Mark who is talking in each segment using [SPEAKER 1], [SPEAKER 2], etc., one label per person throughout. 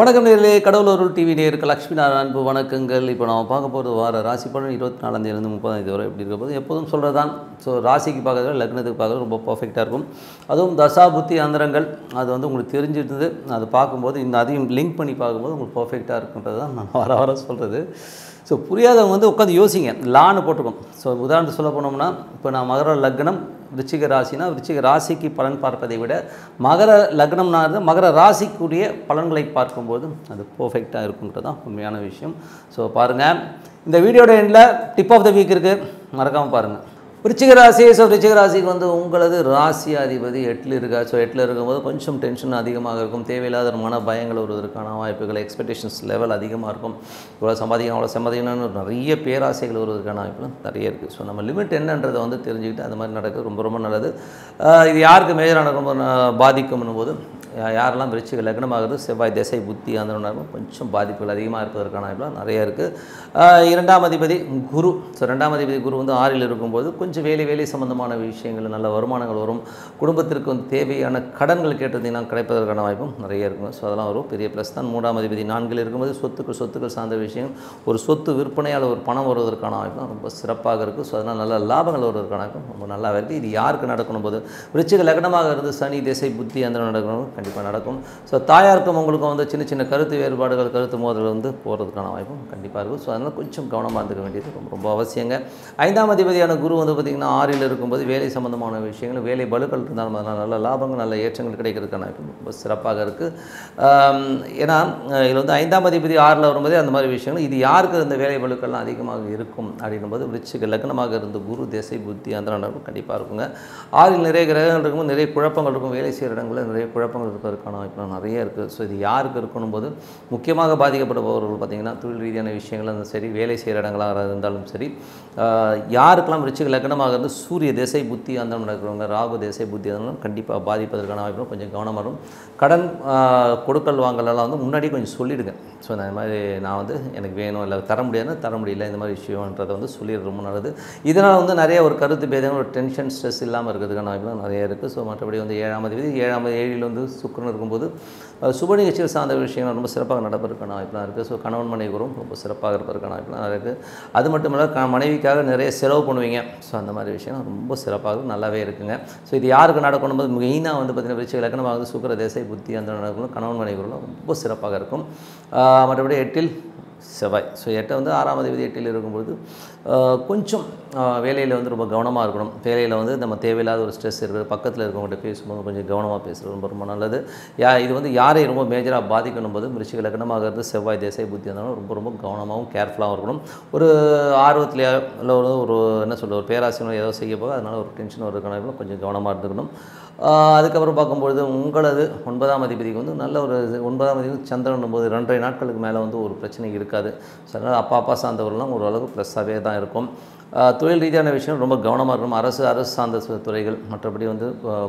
[SPEAKER 1] வணக்கம் நேரிலே கடவுளூர் டிவி நேருக்கு லக்ஷ்மி நாராயண் அன்பு வணக்கங்கள் இப்போ நம்ம பார்க்க போகிறது வார ராசி பலன் இருபத்தி நாலாந்தேதியிலேருந்து முப்பதாம் தேதி வரை எப்படி இருக்க போது எப்போதும் சொல்கிறது தான் ஸோ ராசிக்கு பார்க்குறது லக்னத்துக்கு பார்க்குறது ரொம்ப பர்ஃபெக்டாக இருக்கும் அதுவும் தசா புத்தி அந்தரங்கள் அது வந்து உங்களுக்கு தெரிஞ்சிருந்தது அது பார்க்கும்போது இந்த அதையும் லிங்க் பண்ணி பார்க்கும்போது உங்களுக்கு பர்ஃபெக்டாக இருக்குன்றது தான் நான் வர வர சொல்கிறது ஸோ புரியாதவங்க வந்து உட்காந்து யோசிங்க லான்னு போட்டுக்கும் ஸோ உதாரணத்துக்கு சொல்ல போனோம்னா இப்போ நான் மகர லக்னம் விருச்சிக ராசினா விருச்சிக ராசிக்கு பலன் பார்ப்பதை விட மகர லக்னம்னாரு மகர ராசிக்குரிய பலன்களை பார்க்கும்போது அது பர்ஃபெக்டாக இருக்குன்றது தான் உண்மையான விஷயம் ஸோ பாருங்கள் இந்த வீடியோட எண்டில் டிப் ஆஃப் த வீக் இருக்குது மறக்காமல் பாருங்கள் ரிச்சிகராசியை ஸோ ரிச்சிகராசிக்கு வந்து உங்களது ராசி அதிபதி எட்டில் இருக்கா ஸோ எட்டில் இருக்கும்போது கொஞ்சம் டென்ஷன் அதிகமாக இருக்கும் தேவையில்லாத மன பயங்கள் வருவதற்கான வாய்ப்புகள் எக்ஸ்பெக்டேஷன்ஸ் லெவல் அதிகமாக இருக்கும் இவ்வளோ சம்பாதிக்கணும் அவ்வளோ சம்பாதிக்கணும்னு நிறைய பேராசைகள் வருவதற்கான வாய்ப்புகள் நிறைய இருக்குது ஸோ நம்ம லிமிட் என்னன்றதை வந்து தெரிஞ்சுக்கிட்டு அந்த மாதிரி நடக்குது ரொம்ப ரொம்ப நல்லது இது யாருக்கு மேஜரான ரொம்ப பாதிக்கும்னும் போது யாரெல்லாம் விருச்சிக லக்னமாகிறது செவ்வாய் திசை புத்தி அந்த கொஞ்சம் பாதிப்புகள் அதிகமாக இருப்பதற்கான வாய்ப்புலாம் நிறைய இருக்குது இரண்டாம் அதிபதி குரு ஸோ ரெண்டாம் அதிபதி குரு வந்து ஆறில் இருக்கும்போது கொஞ்சம் வேலை வேலை சம்மந்தமான விஷயங்கள் நல்ல வருமானங்கள் வரும் குடும்பத்திற்கு வந்து தேவையான கடன்கள் கேட்டிருந்தீங்கன்னா கிடைப்பதற்கான வாய்ப்பும் நிறைய இருக்கும் ஸோ அதெல்லாம் வரும் பெரிய ப்ளஸ் தான் மூன்றாம் அதிபதி நான்கில் இருக்கும்போது சொத்துக்கள் சொத்துக்கள் சார்ந்த விஷயம் ஒரு சொத்து விற்பனையால் ஒரு பணம் வருவதற்கான வாய்ப்பும் ரொம்ப சிறப்பாக இருக்கும் ஸோ அதனால் நல்ல லாபங்கள் வருவதற்கான ரொம்ப நல்லாவே இருக்குது இது யாருக்கு நடக்கணும் போது விருச்சிக லக்னமாக இருந்து சனி திசை புத்தி அந்த நடக்கணும் கண்டிப்பாக கண்டிப்பாக நடக்கும் ஸோ தாயாருக்கும் உங்களுக்கும் வந்து சின்ன சின்ன கருத்து வேறுபாடுகள் கருத்து மோதல்கள் வந்து போகிறதுக்கான வாய்ப்பும் கண்டிப்பாக இருக்கும் ஸோ அதனால் கொஞ்சம் கவனமாக இருந்துக்க வேண்டியது ரொம்ப ரொம்ப அவசியங்க ஐந்தாம் அதிபதியான குரு வந்து பார்த்திங்கன்னா ஆறில் இருக்கும்போது வேலை சம்மந்தமான விஷயங்கள் வேலை பலுக்கள் இருந்தாலும் அதனால் நல்ல லாபங்கள் நல்ல ஏற்றங்கள் கிடைக்கிறதுக்கான வாய்ப்பு ரொம்ப சிறப்பாக இருக்குது ஏன்னா இதில் வந்து ஐந்தாம் அதிபதி ஆறில் வரும்போதே அந்த மாதிரி விஷயங்கள் இது யாருக்கு இந்த வேலை பலுக்கள்லாம் அதிகமாக இருக்கும் அப்படின்னும்போது விருச்சிக லக்னமாக இருந்த குரு திசை புத்தி அந்த கண்டிப்பாக இருக்குங்க ஆறில் நிறைய கிரகங்கள் இருக்கும்போது நிறைய குழப்பங்கள் இருக்கும் வேலை செய்கிற இடங்களில் நிறைய குழப்பங்கள் இருப்பதற்கான வாய்ப்புகள் நிறைய இருக்குது ஸோ இது யாருக்கு இருக்கணும் போது முக்கியமாக பாதிக்கப்பட்டவர்கள் பார்த்திங்கன்னா தொழில் ரீதியான விஷயங்கள் இருந்தாலும் சரி வேலை செய்கிற இடங்களாக இருந்தாலும் சரி யாருக்கெல்லாம் ரிச்சிக லக்கணமாக இருந்து சூரிய தேசை புத்தி அந்த நடக்கிறவங்க ராகு திசை புத்தி அதனால கண்டிப்பாக பாதிப்பதற்கான வாய்ப்புகள் கொஞ்சம் கவனமாக இருக்கும் கடன் கொடுக்கல் வாங்கலாம் வந்து முன்னாடி கொஞ்சம் சொல்லிவிடுங்க ஸோ நான் இந்த மாதிரி நான் வந்து எனக்கு வேணும் இல்லை தர முடியாதுன்னா தர முடியல இந்த மாதிரி விஷயம்ன்றதை வந்து சொல்லிடுற ரொம்ப நல்லது இதனால் வந்து நிறைய ஒரு கருத்து பேதம் ஒரு டென்ஷன் ஸ்ட்ரெஸ் இல்லாமல் இருக்கிறதுக்கான வாய்ப்புலாம் நிறைய இருக்குது ஸோ மற்றபடி வந்து ஏழாம் தேதி ஏழாம் ஏழில் வந்து சுக்கரன் இருக்கும்போது சுப நிகழ்ச்சியில் சார்ந்த விஷயங்கள் ரொம்ப சிறப்பாக நடப்பதுக்கான வாய்ப்புலாம் இருக்குது ஸோ கணவன் குரும் ரொம்ப சிறப்பாக இருப்பதற்கான வாய்ப்புலாம் இருக்குது அது மட்டும் இல்லை மனைவிக்காக நிறைய செலவு பண்ணுவீங்க ஸோ அந்த மாதிரி விஷயம் ரொம்ப சிறப்பாக நல்லாவே இருக்குங்க ஸோ இது யாருக்கு நடக்கணும் போது மெயினாக வந்து பார்த்திங்கன்னா பிரச்சனை இலக்கணமாக சுக்கர தேசை புத்தி அந்த நடக்கணும் கணவன் மனைவர்களும் ரொம்ப சிறப்பாக இருக்கும் மற்றபடி எட்டில் செவ்வாய் ஸோ எட்டை வந்து ஆறாம் தேதி எட்டில் இருக்கும்பொழுது கொஞ்சம் வேலையில் வந்து ரொம்ப கவனமாக இருக்கணும் வேலையில் வந்து நம்ம தேவையில்லாத ஒரு ஸ்ட்ரெஸ் இருக்கிற பக்கத்தில் இருக்கவங்கள்ட்ட பேசும்போது கொஞ்சம் கவனமாக பேசுகிறது ரொம்ப ரொம்ப நல்லது யா இது வந்து யாரை ரொம்ப மேஜராக பாதிக்கணும் போது மிருஷிக லக்னமாக இருந்து செவ்வாய் தேசை புத்தி இருந்தாலும் ரொம்ப ரொம்ப கவனமாகவும் கேர்ஃபுல்லாகவும் இருக்கணும் ஒரு ஆர்வத்தில் இல்லை ஒரு என்ன சொல்கிறது ஒரு பேராசிரியர் ஏதோ செய்ய போக அதனால் ஒரு டென்ஷன் ஒரு கணக்கில் கொஞ்சம் கவனமாக இருந்துக்கணும் அதுக்கப்புறம் பார்க்கும்பொழுது உங்களது ஒன்பதாம் அதிபதிக்கு வந்து நல்ல ஒரு ஒன்பதாம் அதிபதி சந்திரன் போது ரெண்டரை நாட்களுக்கு மேலே வந்து ஒரு பிரச்சனை இருக்காது ஸோ அதனால் அப்பா அப்பா சார்ந்தவர்கள்லாம் ஓரளவுக்கு ப்ளஸ்ஸாகவே தான் இருக்கும் தொழில் ரீதியான விஷயம் ரொம்ப கவனமாக இருக்கணும் அரசு அரசு சார்ந்த துறைகள் மற்றபடி வந்து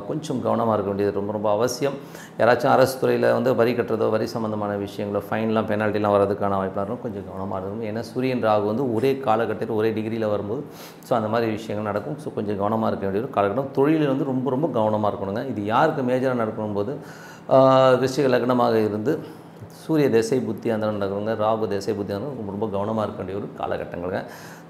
[SPEAKER 1] கொஞ்சம் கவனமாக இருக்க வேண்டியது ரொம்ப ரொம்ப அவசியம் யாராச்சும் அரசு துறையில் வந்து வரி கட்டுறதோ வரி சம்மந்தமான விஷயங்களோ ஃபைன்லாம் பெனால்ட்டிலாம் வரதுக்கான வாய்ப்பாக இருக்கும் கொஞ்சம் கவனமாக இருக்கும் ஏன்னா சூரியன் ராகு வந்து ஒரே காலகட்டத்தில் ஒரே டிகிரியில் வரும்போது ஸோ அந்த மாதிரி விஷயங்கள் நடக்கும் ஸோ கொஞ்சம் கவனமாக இருக்க வேண்டிய ஒரு காலகட்டம் தொழிலில் வந்து ரொம்ப ரொம்ப கவனமாக இருக்கணுங்க இது யாருக்கு மேஜராக நடக்கணும் போது ரிஷிக லக்னமாக இருந்து சூரிய திசை புத்தி அந்த நடக்கிறவங்க ராகு திசை புத்தி அந்த ரொம்ப கவனமாக இருக்க வேண்டிய ஒரு காலகட்டங்களுங்க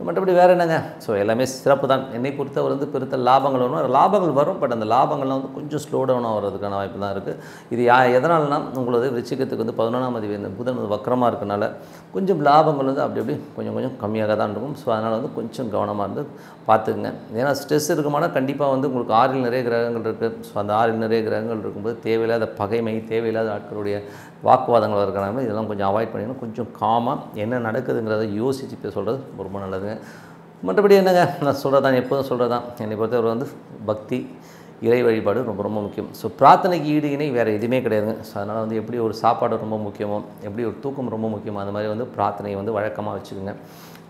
[SPEAKER 1] மற்றபடி வேறு என்னங்க ஸோ எல்லாமே சிறப்பு தான் என்னை பொறுத்தவரை வந்து பெருத்த லாபங்கள் வரும் லாபங்கள் வரும் பட் அந்த லாபங்கள்லாம் வந்து கொஞ்சம் ஸ்லோ டவுனாக வர்றதுக்கான வாய்ப்பு தான் இருக்குது இது யா எதனால்னா உங்களது விருச்சிக்கத்துக்கு வந்து பதினொன்றாம் மதிவு இந்த புதன் வந்து வக்கரமாக இருக்கனால கொஞ்சம் லாபங்கள் வந்து அப்படி அப்படி கொஞ்சம் கொஞ்சம் கம்மியாக தான் இருக்கும் ஸோ அதனால் வந்து கொஞ்சம் கவனமாக இருந்து பார்த்துக்குங்க ஏன்னா ஸ்ட்ரெஸ் இருக்குமானால் கண்டிப்பாக வந்து உங்களுக்கு ஆறில் நிறைய கிரகங்கள் இருக்குது ஸோ அந்த ஆறில் நிறைய கிரகங்கள் இருக்கும்போது தேவையில்லாத பகைமை தேவையில்லாத ஆட்களுடைய வாக்குவாதங்கள் பதட்டங்கள் இருக்கிறாங்க இதெல்லாம் கொஞ்சம் அவாய்ட் பண்ணிங்கன்னா கொஞ்சம் காமாக என்ன நடக்குதுங்கிறத யோசித்து சொல்கிறது ரொம்ப நல்லதுங்க மற்றபடி என்னங்க நான் சொல்கிறதான் எப்போதும் சொல்கிறதான் என்னை பொறுத்தவரை வந்து பக்தி இறை வழிபாடு ரொம்ப ரொம்ப முக்கியம் ஸோ பிரார்த்தனைக்கு ஈடு இணை வேறு எதுவுமே கிடையாதுங்க ஸோ அதனால் வந்து எப்படி ஒரு சாப்பாடு ரொம்ப முக்கியமோ எப்படி ஒரு தூக்கம் ரொம்ப முக்கியமோ அந்த மாதிரி வந்து பிரார்த்தனையை வந்து வழக்கமாக வச்சுக்கோங்க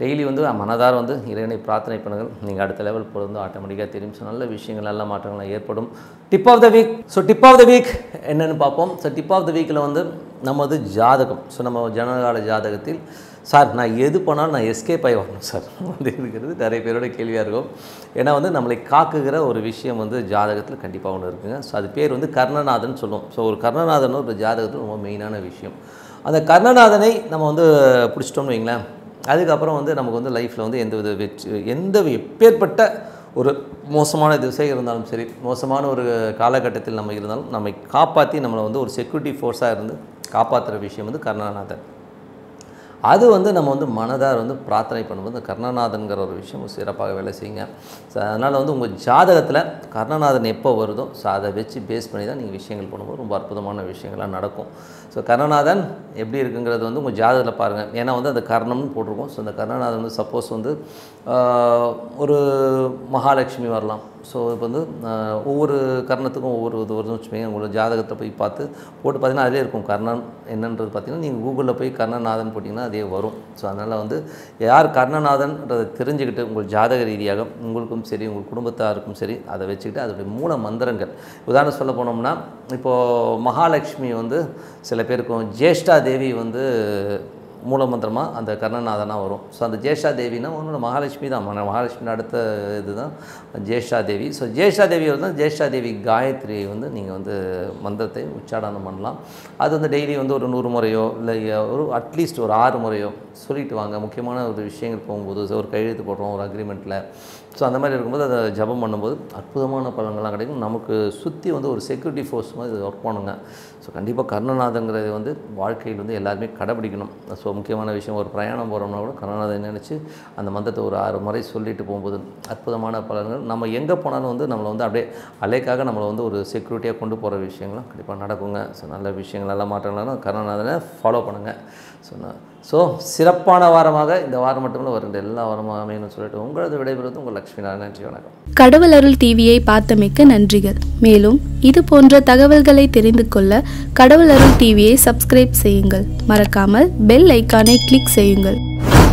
[SPEAKER 1] டெய்லி வந்து மனதார வந்து இறைவனை பிரார்த்தனை பண்ணுங்கள் நீங்கள் அடுத்த லெவல் போகிறது ஆட்டோமேட்டிக்காக தெரியும் ஸோ நல்ல விஷயங்கள் நல்ல மாற்றங்கள் ஏற்படும் tip of the week so tip of the week என்னென்னு பார்ப்போம் ஸோ டிப் ஆஃப் த வீக்கில் வந்து நமது ஜாதகம் ஸோ நம்ம ஜனகால ஜாதகத்தில் சார் நான் எது போனாலும் நான் எஸ்கேப் ஆகி வரணும் சார் வந்து இருக்கிறது நிறைய பேரோட கேள்வியாக இருக்கும் ஏன்னா வந்து நம்மளை காக்குகிற ஒரு விஷயம் வந்து ஜாதகத்தில் கண்டிப்பாக ஒன்று இருக்குங்க ஸோ அது பேர் வந்து கர்ணநாதன் சொல்லுவோம் ஸோ ஒரு கர்ணநாதன் ஒரு ஜாதகத்தில் ரொம்ப மெயினான விஷயம் அந்த கர்ணநாதனை நம்ம வந்து பிடிச்சிட்டோம்னு வைங்களேன் அதுக்கப்புறம் வந்து நமக்கு வந்து லைஃப்பில் வந்து எந்த வித எந்த எப்பேற்பட்ட ஒரு மோசமான திசை இருந்தாலும் சரி மோசமான ஒரு காலகட்டத்தில் நம்ம இருந்தாலும் நம்மை காப்பாற்றி நம்மளை வந்து ஒரு செக்யூரிட்டி ஃபோர்ஸாக இருந்து காப்பாற்றுற விஷயம் வந்து கருணாநாதன் அது வந்து நம்ம வந்து மனதார் வந்து பிரார்த்தனை பண்ணும்போது கர்ணநாதன்கிற ஒரு விஷயம் சிறப்பாக வேலை செய்யுங்க ஸோ அதனால் வந்து உங்கள் ஜாதகத்தில் கர்ணநாதன் எப்போ வருதோ ஸோ அதை வச்சு பேஸ் பண்ணி தான் நீங்கள் விஷயங்கள் பண்ணும்போது ரொம்ப அற்புதமான விஷயங்கள்லாம் நடக்கும் ஸோ கர்ணநாதன் எப்படி இருக்குங்கிறது வந்து உங்கள் ஜாதகத்தில் பாருங்கள் ஏன்னா வந்து அந்த கர்ணம்னு போட்டிருக்கோம் ஸோ அந்த கர்ணநாதன் வந்து சப்போஸ் வந்து ஒரு மகாலட்சுமி வரலாம் ஸோ இப்போ வந்து ஒவ்வொரு கர்ணத்துக்கும் ஒவ்வொரு இது வருதுன்னு வச்சுக்கோங்க உங்களோட ஜாதகத்தை போய் பார்த்து போட்டு பார்த்தீங்கன்னா அதிலே இருக்கும் கர்ணன் என்னன்றது பார்த்தீங்கன்னா நீங்கள் கூகுளில் போய் கர்ணநாதன் போட்டிங்கன்னா அதே வரும் ஸோ அதனால் வந்து யார் கர்ணநாதன்ன்றதை தெரிஞ்சுக்கிட்டு உங்கள் ஜாதக ரீதியாக உங்களுக்கும் சரி உங்கள் குடும்பத்தாருக்கும் சரி அதை வச்சுக்கிட்டு அதோடைய மூல மந்திரங்கள் உதாரணம் சொல்ல போனோம்னா இப்போது மகாலட்சுமி வந்து சில பேருக்கும் ஜேஷ்டா தேவி வந்து மூலமந்திரமாக அந்த கர்ணநாதனாக வரும் ஸோ அந்த ஜேஷா தேவினா உன்னோட மகாலட்சுமி தான் மகாலட்சுமி அடுத்த இது தான் ஜேஷா தேவி ஸோ ஜேஷா தேவி வந்து ஜேஷா தேவி காயத்ரி வந்து நீங்கள் வந்து மந்திரத்தை உச்சாடனம் பண்ணலாம் அது வந்து டெய்லி வந்து ஒரு நூறு முறையோ இல்லை ஒரு அட்லீஸ்ட் ஒரு ஆறு முறையோ சொல்லிட்டு வாங்க முக்கியமான ஒரு விஷயங்கள் போகும்போது ஒரு கையெழுத்து போடுறோம் ஒரு அக்ரிமெண்ட்டில் ஸோ அந்த மாதிரி இருக்கும்போது அதை ஜபம் பண்ணும்போது அற்புதமான பலன்கள்லாம் கிடைக்கும் நமக்கு சுற்றி வந்து ஒரு செக்யூரிட்டி ஃபோர்ஸ் மாதிரி இது ஒர்க் பண்ணுங்க ஸோ கண்டிப்பாக கர்ணநாதங்கிறது வந்து வாழ்க்கையில் வந்து எல்லாருமே கடைபிடிக்கணும் ஸோ முக்கியமான விஷயம் ஒரு பிரயாணம் போகிறோம்னா கூட கர்ணநாதன் நினச்சி அந்த மந்தத்தை ஒரு ஆறு முறை சொல்லிட்டு போகும்போது அற்புதமான பலன்கள் நம்ம எங்கே போனாலும் வந்து நம்மளை வந்து அப்படியே அலைக்காக நம்மளை வந்து ஒரு செக்யூரிட்டியாக கொண்டு போகிற விஷயங்கள்லாம் கண்டிப்பாக நடக்குங்க ஸோ நல்ல விஷயங்கள் நல்ல மாற்றங்கள்லாம் கர்ணநாதனை ஃபாலோ பண்ணுங்கள் ஸோ நான் ஸோ சிறப்பான வாரமாக இந்த வாரம் மட்டுமில்ல வருகின்ற எல்லா வாரமாக அமையணும்னு சொல்லிட்டு உங்களது விடைபெறுவது உங்கள் லக்ஷ்மி நன்றி வணக்கம் கடவுள் அருள் டிவியை பார்த்தமைக்க நன்றிகள் மேலும் இது போன்ற தகவல்களை தெரிந்து கொள்ள கடவுள் அருள் டிவியை சப்ஸ்கிரைப் செய்யுங்கள் மறக்காமல் பெல் ஐக்கானை கிளிக் செய்யுங்கள்